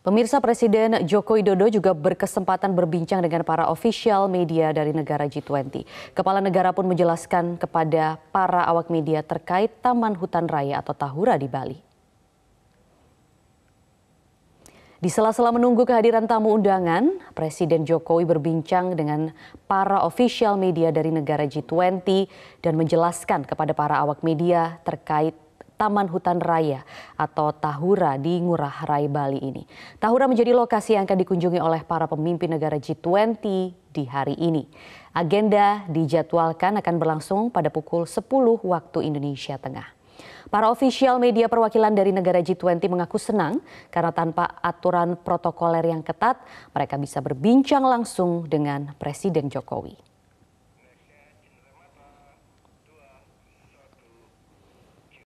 Pemirsa Presiden Joko Widodo juga berkesempatan berbincang dengan para ofisial media dari negara G20. Kepala negara pun menjelaskan kepada para awak media terkait Taman Hutan Raya atau Tahura di Bali. Di sela-sela menunggu kehadiran tamu undangan, Presiden Jokowi berbincang dengan para ofisial media dari negara G20 dan menjelaskan kepada para awak media terkait Taman Hutan Raya atau Tahura di Ngurah Rai Bali ini. Tahura menjadi lokasi yang akan dikunjungi oleh para pemimpin negara G20 di hari ini. Agenda dijadwalkan akan berlangsung pada pukul 10 waktu Indonesia Tengah. Para ofisial media perwakilan dari negara G20 mengaku senang karena tanpa aturan protokoler yang ketat, mereka bisa berbincang langsung dengan Presiden Jokowi.